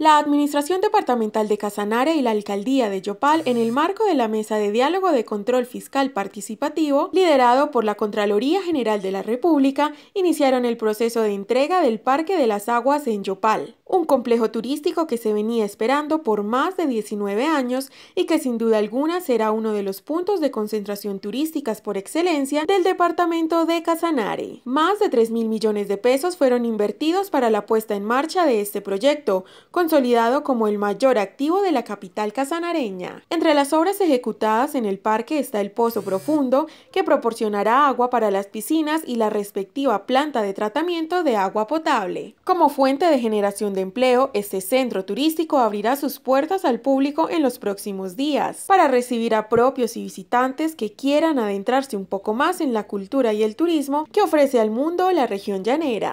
La Administración Departamental de Casanare y la Alcaldía de Yopal, en el marco de la Mesa de Diálogo de Control Fiscal Participativo, liderado por la Contraloría General de la República, iniciaron el proceso de entrega del Parque de las Aguas en Yopal un complejo turístico que se venía esperando por más de 19 años y que sin duda alguna será uno de los puntos de concentración turísticas por excelencia del departamento de Casanare. Más de 3 mil millones de pesos fueron invertidos para la puesta en marcha de este proyecto, consolidado como el mayor activo de la capital casanareña. Entre las obras ejecutadas en el parque está el pozo profundo, que proporcionará agua para las piscinas y la respectiva planta de tratamiento de agua potable. Como fuente de generación de Empleo, este centro turístico abrirá sus puertas al público en los próximos días para recibir a propios y visitantes que quieran adentrarse un poco más en la cultura y el turismo que ofrece al mundo la región llanera.